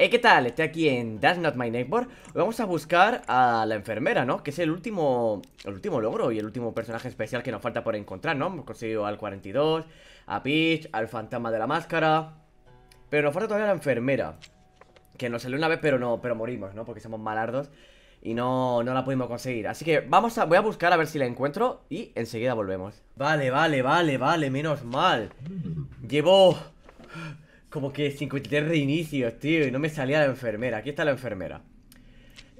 Eh, ¿qué tal? Estoy aquí en That's Not My Neighbor vamos a buscar a la enfermera, ¿no? Que es el último, el último logro y el último personaje especial que nos falta por encontrar, ¿no? Hemos conseguido al 42, a Peach, al fantasma de la máscara Pero nos falta todavía la enfermera Que nos salió una vez pero no, pero morimos, ¿no? Porque somos malardos y no, no la pudimos conseguir Así que vamos a, voy a buscar a ver si la encuentro Y enseguida volvemos Vale, vale, vale, vale, menos mal Llevo como que 53 reinicios, tío, y no me salía la enfermera. Aquí está la enfermera.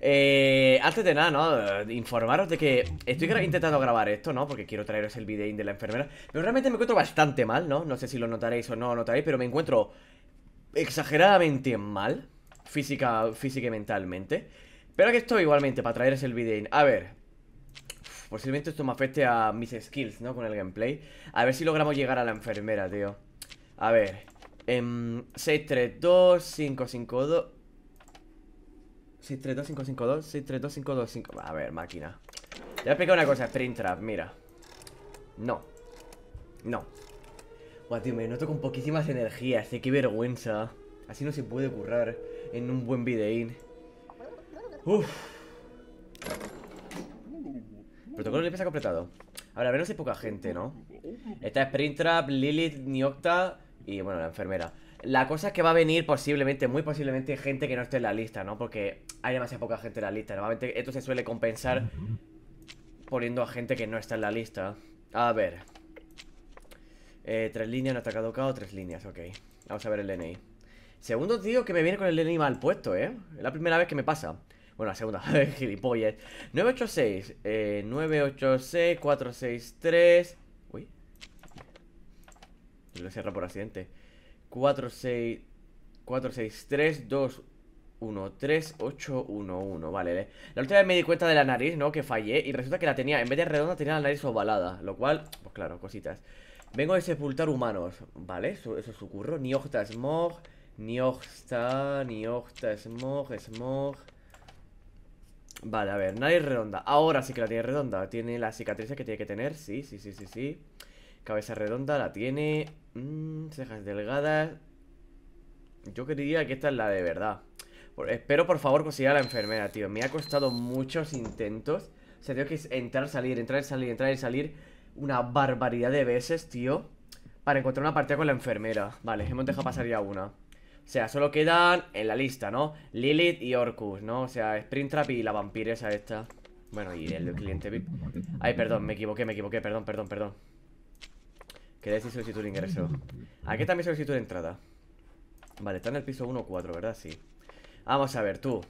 Eh, antes de nada, ¿no? Eh, informaros de que estoy intentando grabar esto, ¿no? Porque quiero traeros el video de la enfermera. Pero realmente me encuentro bastante mal, ¿no? No sé si lo notaréis o no lo notaréis, pero me encuentro exageradamente mal. Física, física y mentalmente. Pero aquí estoy igualmente para traeros el video A ver. posiblemente esto me afecte a mis skills, ¿no? Con el gameplay. A ver si logramos llegar a la enfermera, tío. A ver. 2 632552 632552 632525 A ver, máquina ya voy a una cosa, Sprint Trap, mira No No Guau, tío, me noto con poquísimas energías, qué vergüenza Así no se puede currar en un buen videín Uff Protocolo Limpieza completado Ahora, menos hay poca gente, ¿no? Está Sprint Trap, Lilith, Niokta y bueno, la enfermera. La cosa es que va a venir posiblemente, muy posiblemente, gente que no esté en la lista, ¿no? Porque hay demasiada poca gente en la lista. Normalmente esto se suele compensar poniendo a gente que no está en la lista. A ver. Eh, tres líneas, no está caducado, tres líneas, ok. Vamos a ver el DNI. Segundo tío que me viene con el DNI mal puesto, ¿eh? Es la primera vez que me pasa. Bueno, la segunda, gilipollas. 986, eh, 986, 463... Lo cierra por accidente. 4, 6, 4, 6, 3, 2, 1, 3, 8, 1, 1 Vale, la última vez me di cuenta de la nariz, ¿no? Que fallé y resulta que la tenía, en vez de redonda tenía la nariz ovalada Lo cual, pues claro, cositas Vengo de sepultar humanos, ¿vale? Eso, eso es su curro Niojta smog, smog, Vale, a ver, nariz redonda Ahora sí que la tiene redonda Tiene la cicatriz que tiene que tener, sí, sí, sí, sí, sí Cabeza redonda la tiene. Mmm, cejas delgadas. Yo quería que esta es la de verdad. espero, por favor, conseguir a la enfermera, tío. Me ha costado muchos intentos. O sea, tengo que entrar, salir, entrar, salir, entrar y salir una barbaridad de veces, tío. Para encontrar una partida con la enfermera. Vale, hemos dejado pasar ya una. O sea, solo quedan en la lista, ¿no? Lilith y Orcus, ¿no? O sea, Trap y la vampiresa esta. Bueno, y el cliente VIP. Ay, perdón, me equivoqué, me equivoqué, perdón, perdón, perdón. Que decir solicitud de ingreso. Aquí también solicitud de entrada. Vale, está en el piso 1 4, ¿verdad? Sí. Vamos a ver, tú.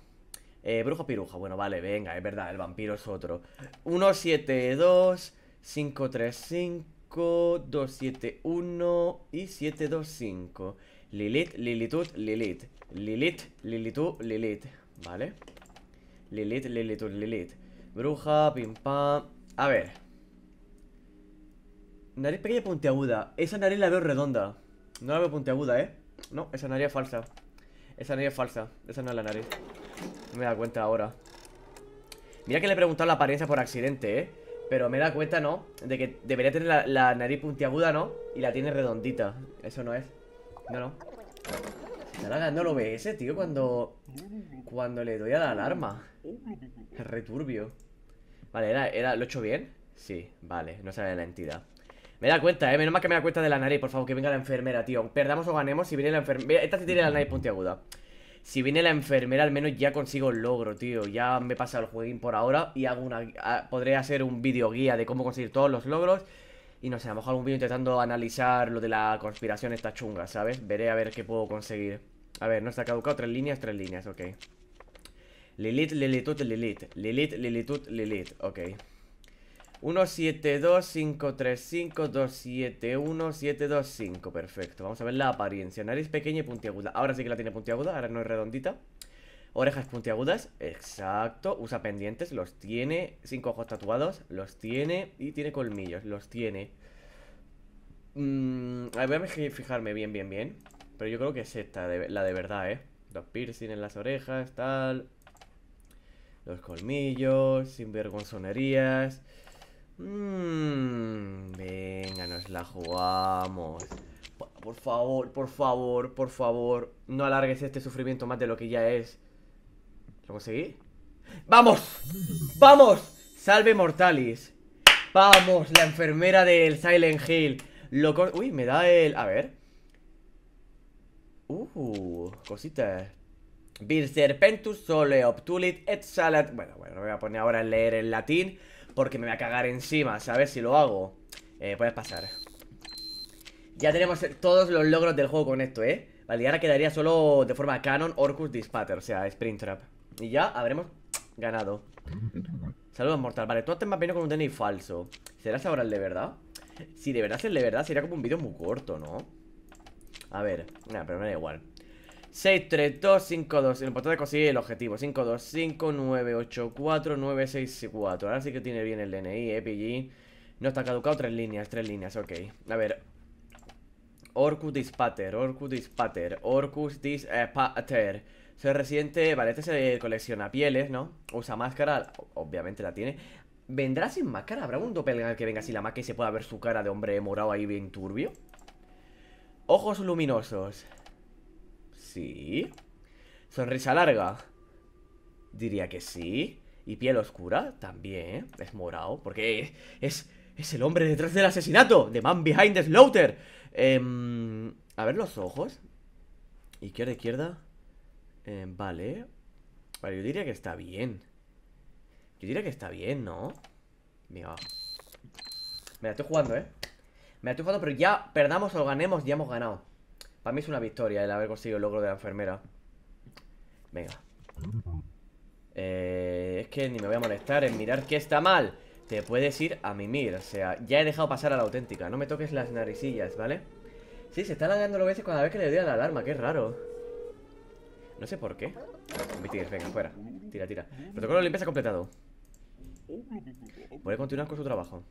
Eh, brujo piruja. Bueno, vale, venga, es verdad, el vampiro es otro. 1, 7, 2, 5, 3, 5, 7, 1 y 725. 2, Lilith, Lilitud, Lilith. Lilith, Lilitud, Lilith. Vale. Lilith, Lilitud, Lilith. Bruja, pim pam. A ver. Nariz pequeña y puntiaguda. Esa nariz la veo redonda. No la veo puntiaguda, ¿eh? No, esa nariz es falsa. Esa nariz es falsa. Esa no es la nariz. No me da cuenta ahora. Mira que le he preguntado la apariencia por accidente, ¿eh? Pero me da cuenta, ¿no? De que debería tener la, nariz puntiaguda, ¿no? Y la tiene redondita. Eso no es. No, no. No lo ve ese, tío, cuando... Cuando le doy a la alarma. Returbio. Vale, ¿era, era, ¿lo he hecho bien? Sí, vale. No sale la entidad. Me da cuenta, eh. Menos mal que me da cuenta de la nariz, por favor, que venga la enfermera, tío. Perdamos o ganemos, si viene la enfermera. Esta sí tiene la nariz puntiaguda. Si viene la enfermera, al menos ya consigo el logro, tío. Ya me he pasado el jueguín por ahora y hago una. Ah, podré hacer un video guía de cómo conseguir todos los logros. Y no sé, a lo mejor algún vídeo intentando analizar lo de la conspiración esta chunga, ¿sabes? Veré a ver qué puedo conseguir. A ver, no está caducado. Tres líneas, tres líneas, ok. Lilith, lilitud, Lilith. Lilith, lilitud, Lilith. Ok. 7, 5, 5 Perfecto, vamos a ver la apariencia Nariz pequeña y puntiaguda Ahora sí que la tiene puntiaguda, ahora no es redondita Orejas puntiagudas, exacto Usa pendientes, los tiene Cinco ojos tatuados, los tiene Y tiene colmillos, los tiene mm, A voy a fijarme bien, bien, bien Pero yo creo que es esta, la de verdad, eh Los piercing en las orejas, tal Los colmillos Sin vergonzonerías Mmm, venga, nos la jugamos. Por favor, por favor, por favor. No alargues este sufrimiento más de lo que ya es. ¿Lo conseguí? ¡Vamos! ¡Vamos! Salve Mortalis. Vamos, la enfermera del Silent Hill. Uy, me da el... A ver. Uh, cositas. Vir serpentus sole obtulit et salat... Bueno, bueno, voy a poner ahora a leer el latín. Porque me voy a cagar encima, ¿sabes? Si lo hago eh, Puedes pasar Ya tenemos todos los logros del juego con esto, ¿eh? Vale, y ahora quedaría solo de forma canon Orcus Dispatter, o sea, Sprint Trap Y ya habremos ganado Saludos, mortal Vale, tú estás más con un tenis falso ¿Serás ahora el de verdad? Si de verdad es el de verdad, sería como un vídeo muy corto, ¿no? A ver, nada, pero me da igual 6, 3, 2, 5, 2. Lo importante es conseguir el objetivo. 5, 2, 5, 9, 8, 4, 9, 6, 4. Ahora sí que tiene bien el DNI, eh, PG. No está caducado. Tres líneas, tres líneas, ok. A ver. Orcus Dispater, Orcus Dispater, Orcus Dispater. Soy residente... Vale, este se colecciona pieles, ¿no? Usa máscara, obviamente la tiene. ¿Vendrá sin máscara? ¿Habrá un doppelganger que venga sin la máscara y se pueda ver su cara de hombre morado ahí bien turbio? Ojos luminosos. Sí. Sonrisa larga. Diría que sí. Y piel oscura, también. Es morado, porque es, es el hombre detrás del asesinato. The man behind the slaughter. Em, a ver los ojos. Izquierda, izquierda. Em, vale. Vale, yo diría que está bien. Yo diría que está bien, ¿no? Mira Me la estoy jugando, ¿eh? Me la estoy jugando, pero ya perdamos o ganemos, ya hemos ganado. A mí es una victoria el haber conseguido el logro de la enfermera. Venga. Eh, es que ni me voy a molestar en mirar que está mal. Te puedes ir a mimir. O sea, ya he dejado pasar a la auténtica. No me toques las naricillas, ¿vale? Sí, se está ladeando lo veces cada vez que le doy la alarma. Qué raro. No sé por qué. venga, fuera. Tira, tira. Protocolo de limpieza completado. Puede continuar con su trabajo.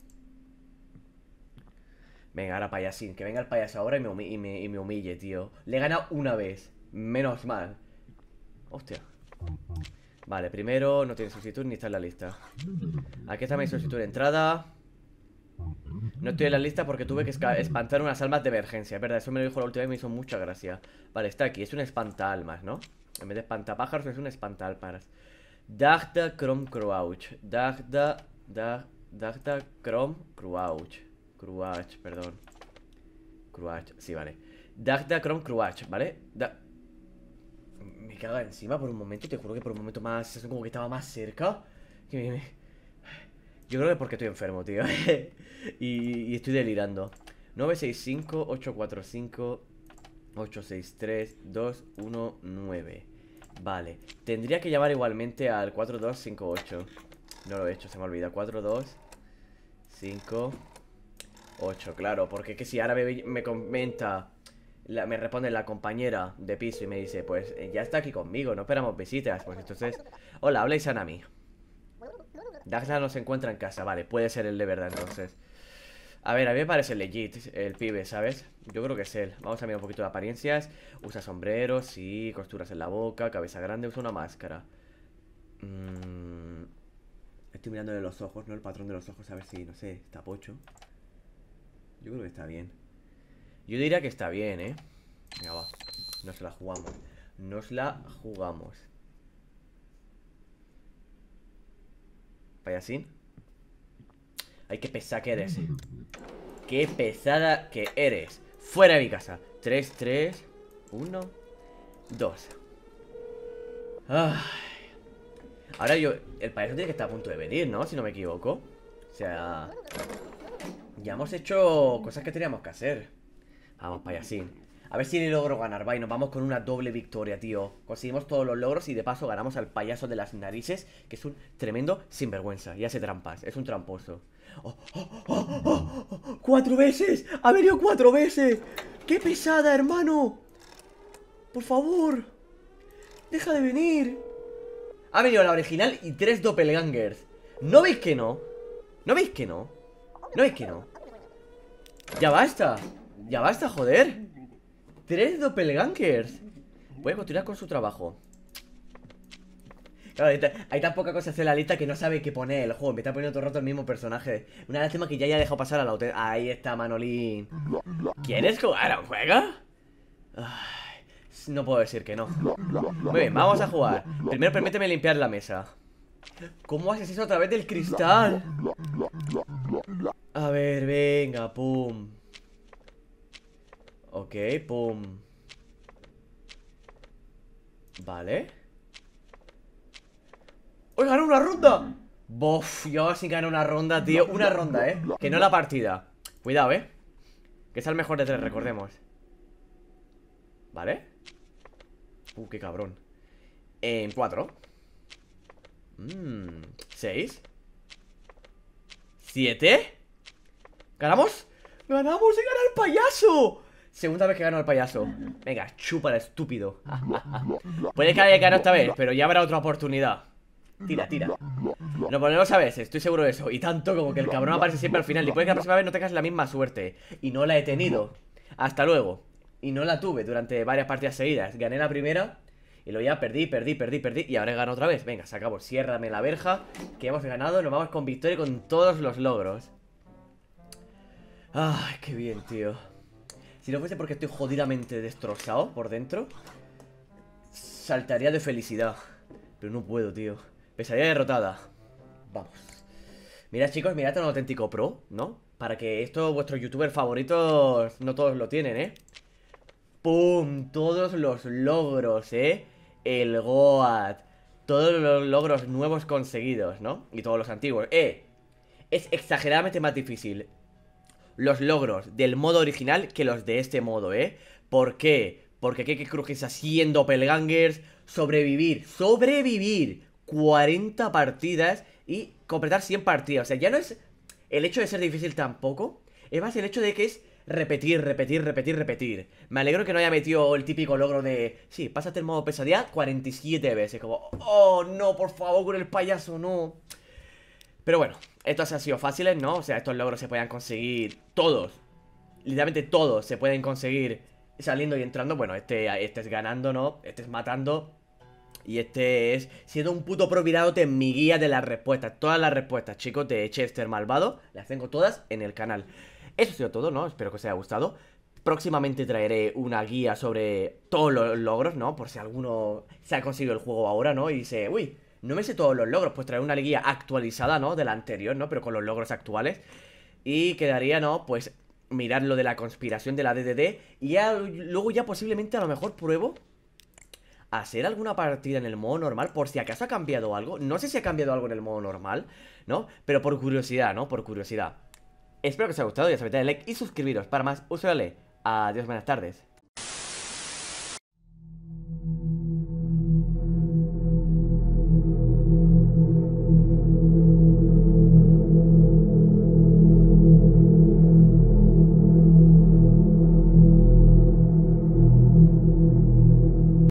Venga, ahora payasín, que venga el payaso ahora y me, humille, tío. Le he ganado una vez, menos mal. Hostia. Vale, primero no tiene solicitud ni está en la lista. Aquí está mi solicitud de entrada. No estoy en la lista porque tuve que espantar unas almas de emergencia, es verdad, eso me lo dijo la última vez y me hizo mucha gracia. Vale, está aquí, es un espantalmas, ¿no? En vez de espantapájaros es un espantal para. Dagda Crom Crouch. Dagda, Dagda Crom Crouch. Cruach, perdón. Cruach, sí, vale. Dagda Cron Cruach, ¿vale? me caga encima por un momento, te juro que por un momento más. Como que estaba más cerca. Yo creo que es porque estoy enfermo, tío. y, estoy delirando. 965 845 863 219. Vale. Tendría que llamar igualmente al 4258. No lo he hecho, se me olvida. 4258. Ocho, claro, porque es que si ahora me, comenta, me responde la compañera de piso y me dice, pues eh, ya está aquí conmigo, no esperamos visitas, pues entonces, hola, habla mí mí. no se encuentra en casa, vale, puede ser el de verdad entonces. A ver, a mí me parece legit el pibe, ¿sabes? Yo creo que es él. Vamos a mirar un poquito de apariencias. Usa sombreros, sí, costuras en la boca, cabeza grande, usa una máscara. Mmm Estoy mirándole los ojos, ¿no? El patrón de los ojos, a ver si, no sé, está pocho. Yo creo que está bien Yo diría que está bien, ¿eh? Venga, va Nos la jugamos Nos la jugamos Payasín Ay, qué pesada que eres Qué pesada que eres Fuera de mi casa 3, 3, 1, 2 Ahora yo... El payaso tiene que estar a punto de venir, ¿no? Si no me equivoco O sea... Ya hemos hecho cosas que teníamos que hacer. Vamos, payasín. A ver si le logro ganar, va, y nos vamos con una doble victoria, tío. Conseguimos todos los logros y de paso ganamos al payaso de las narices, que es un tremendo sinvergüenza. Y hace trampas, es un tramposo. ¡Oh, oh, oh, ¡Cuatro veces! ¡Ha venido cuatro veces! ¡Qué pesada, hermano! ¡Por favor! ¡Deja de venir! Ha venido la original y tres doppelgangers. ¿No veis que no? ¿No veis que no? No, es que no Ya basta Ya basta, joder Tres doppelgangers a continuar con su trabajo hay tan poca cosa en la lista que no sabe qué poner el juego. Me está poniendo todo el rato el mismo personaje. Una lástima que ya haya dejado pasar a la auténtica. Ahí está, Manolín. ¿Quieres jugar a un juego? no puedo decir que no. Muy bien, vamos a jugar. Primero permíteme limpiar la mesa. ¿Cómo haces eso a través del cristal? A ver, venga, pum Ok, pum Vale ¡Oh, ganó una ronda! Bof, yo sí gané una ronda, tío Una ronda, eh Que no la partida Cuidado, eh Que es el mejor de tres, recordemos ¿Vale? Uh, qué cabrón En cuatro Mmm, 6 7 ¿Ganamos? ¡Ganamos! ¡He ganado al payaso! Segunda vez que gano al payaso Venga, chúpala, estúpido Puede que haya ganado esta vez, pero ya habrá otra oportunidad Tira, tira Lo ponemos a veces, estoy seguro de eso Y tanto como que el cabrón aparece siempre al final Y puede que la próxima vez no tengas la misma suerte Y no la he tenido Hasta luego Y no la tuve durante varias partidas seguidas Gané la primera y lo ya perdí, perdí, perdí, perdí. Y ahora he otra vez. Venga, se acabó. Ciérrame la verja. Que hemos ganado. Nos vamos con victoria con todos los logros. Ay, qué bien, tío. Si no fuese porque estoy jodidamente destrozado por dentro, saltaría de felicidad. Pero no puedo, tío. Pesadilla derrotada. Vamos. Mirad, chicos, mirad tan auténtico pro, ¿no? Para que esto vuestros youtubers favoritos no todos lo tienen, ¿eh? ¡Pum! Todos los logros, ¿eh? el Goat, todos los logros nuevos conseguidos, ¿no? Y todos los antiguos. ¡Eh! Es exageradamente más difícil los logros del modo original que los de este modo, ¿eh? ¿Por qué? Porque aquí hay que haciendo pelgangers, sobrevivir, sobrevivir 40 partidas y completar 100 partidas. O sea, ya no es el hecho de ser difícil tampoco, es más el hecho de que es repetir, repetir, repetir, repetir. Me alegro que no haya metido el típico logro de, sí, pasaste el modo pesadilla 47 veces. Como, oh, no, por favor, con el payaso, no. Pero bueno, estos han sido fáciles, ¿no? O sea, estos logros se pueden conseguir todos. Literalmente todos se pueden conseguir saliendo y entrando. Bueno, este, este, es ganando, ¿no? Este es matando. Y este es siendo un puto pro te en mi guía de las respuestas. Todas las respuestas, chicos, de Chester Malvado. Las tengo todas en el canal. Eso ha sido todo, ¿no? Espero que os haya gustado. Próximamente traeré una guía sobre todos los logros, ¿no? Por si alguno se ha conseguido el juego ahora, ¿no? Y dice, uy, no me sé todos los logros, pues traeré una guía actualizada, ¿no? De la anterior, ¿no? Pero con los logros actuales. Y quedaría, ¿no? Pues mirar lo de la conspiración de la DDD. Y luego ya posiblemente a lo mejor pruebo hacer alguna partida en el modo normal por si acaso ha cambiado algo. No sé si ha cambiado algo en el modo normal, ¿no? Pero por curiosidad, ¿no? Por curiosidad. Espero que os haya gustado, ya sabéis, darle like y suscribiros para más. Usuale. Adiós, buenas tardes.